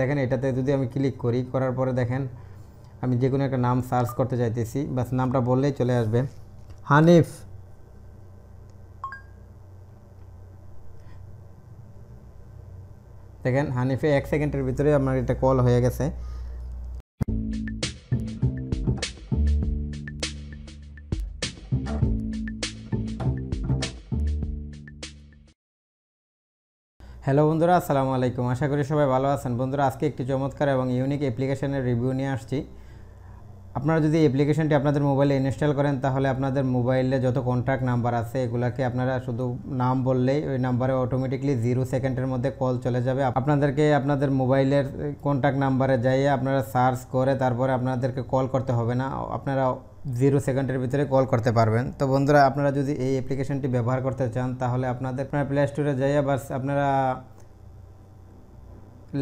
দেখেন এটাতে যদি আমি ক্লিক করি করার পরে দেখেন আমি যে কোনো একটা নাম সার্চ করতে চাইতেছি বাস নামটা বললেই চলে আসবে হানিফ দেখেন হানিফে এক সেকেন্ডের ভিতরে আপনার এটা কল হয়ে গেছে হ্যালো বন্ধুরা আসসালামু আলাইকুম আশা করি সবাই ভালো আছেন বন্ধুরা আজকে একটি চমৎকার এবং ইউনিক অ্যাপ্লিকেশনের রিভিউ নিয়ে আসছি আপনারা যদি অ্যাপ্লিকেশনটি আপনাদের মোবাইলে ইনস্টল করেন তাহলে আপনাদের মোবাইলে যত কন্ট্যাক্ট নাম্বার আছে এগুলাকে আপনারা শুধু নাম বললেই ওই নাম্বারে অটোমেটিকলি জিরো সেকেন্ডের মধ্যে কল চলে যাবে আপনাদেরকে আপনাদের মোবাইলের কন্ট্যাক্ট নাম্বারে যাইয়ে আপনারা সার্চ করে তারপরে আপনাদেরকে কল করতে হবে না আপনারা জিরো সেকেন্ডের ভিতরে কল করতে পারবেন তো বন্ধুরা আপনারা যদি এই অ্যাপ্লিকেশনটি ব্যবহার করতে চান তাহলে আপনাদের প্লে স্টোরে যাইয়া বাস আপনারা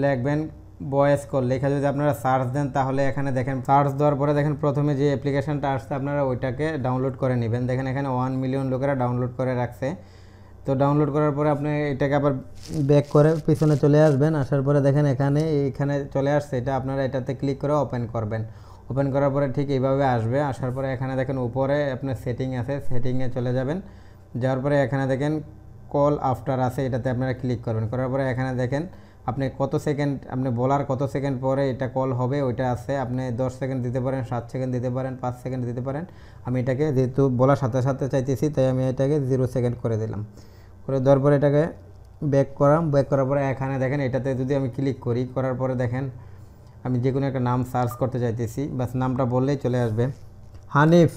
লিখবেন বয়েস কল লেখা যদি আপনারা সার্চ দেন তাহলে এখানে দেখেন সার্চ দেওয়ার পরে দেখেন প্রথমে যে অ্যাপ্লিকেশানটা আসছে আপনারা ওইটাকে ডাউনলোড করে নেবেন দেখেন এখানে ওয়ান মিলিয়ন লোকেরা ডাউনলোড করে রাখছে তো ডাউনলোড করার পরে আপনি এটাকে আবার ব্যাক করে পিছনে চলে আসবেন আসার পরে দেখেন এখানে এখানে চলে আসছে এটা আপনারা এটাতে ক্লিক করে ওপেন করবেন ওপেন করার পরে ঠিক এইভাবে আসবে আসার পরে এখানে দেখেন উপরে আপনার সেটিং আছে সেটিংয়ে চলে যাবেন যাওয়ার পরে এখানে দেখেন কল আফটার আছে এটাতে আপনারা ক্লিক করবেন করার পরে এখানে দেখেন আপনি কত সেকেন্ড আপনি বলার কত সেকেন্ড পরে এটা কল হবে ওইটা আছে আপনি দশ সেকেন্ড দিতে পারেন সাত সেকেন্ড দিতে পারেন পাঁচ সেকেন্ড দিতে পারেন আমি এটাকে যেহেতু বলার সাথে সাথে চাইতেছি তাই আমি এটাকে জিরো সেকেন্ড করে দিলাম করে দেওয়ার পরে এটাকে ব্যাক করাম ব্যাক করার পরে এখানে দেখেন এটাতে যদি আমি ক্লিক করি করার পরে দেখেন আমি যে কোনো একটা নাম সার্চ করতে চাইতেছি বাস নামটা বললেই চলে আসবে হানিফ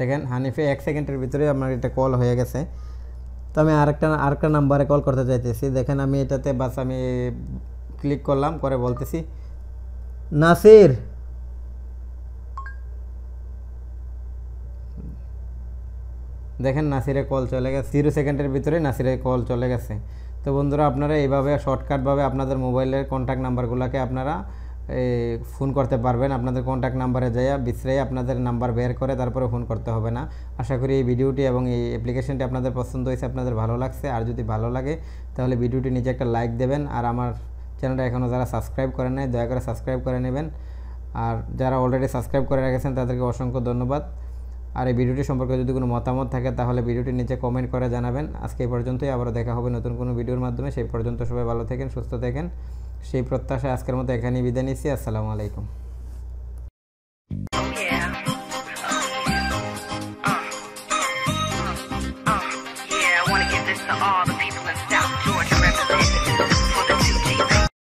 দেখেন হানিফে এক সেকেন্ডের ভিতরে আমার এটা কল হয়ে গেছে তো আমি আরেকটা আরেকটা নাম্বারে কল করতে চাইতেছি দেখেন আমি এটাতে বাস আমি ক্লিক করলাম করে বলতেছি নাসির দেখেন নাসিরে কল চলে গেছে জিরো সেকেন্ডের ভিতরে নাসিরে কল চলে গেছে তো বন্ধুরা আপনারা এইভাবে শর্টকাটভাবে আপনাদের মোবাইলের কন্ট্যাক্ট নাম্বারগুলোকে আপনারা ফোন করতে পারবেন আপনাদের কন্ট্যাক্ট নাম্বারে যাইয়া বিশ্রাই আপনাদের নাম্বার বের করে তারপরে ফোন করতে হবে না আশা করি এই ভিডিওটি এবং এই অ্যাপ্লিকেশনটি আপনাদের পছন্দ হয়েছে আপনাদের ভালো লাগছে আর যদি ভালো লাগে তাহলে ভিডিওটি নিচে একটা লাইক দেবেন আর আমার চ্যানেলটা এখনও যারা সাবস্ক্রাইব করে নেয় দয়া করে সাবস্ক্রাইব করে নেবেন আর যারা অলরেডি সাবস্ক্রাইব করে রেখেছেন তাদেরকে অসংখ্য ধন্যবাদ আর এই ভিডিওটি সম্পর্কে যদি কোনো মতামত থাকে তাহলে ভিডিওটি নিচে কমেন্ট করে জানাবেন আজকে এই পর্যন্তই আবারও দেখা হবে নতুন কোনো ভিডিওর মাধ্যমে সেই পর্যন্ত সবাই ভালো থাকেন সুস্থ থাকেন সেই প্রত্যাশায় আজকের মতো এখানে বিদায় নিচ্ছি আসসালামু আলাইকুম oh, oh, oh, all the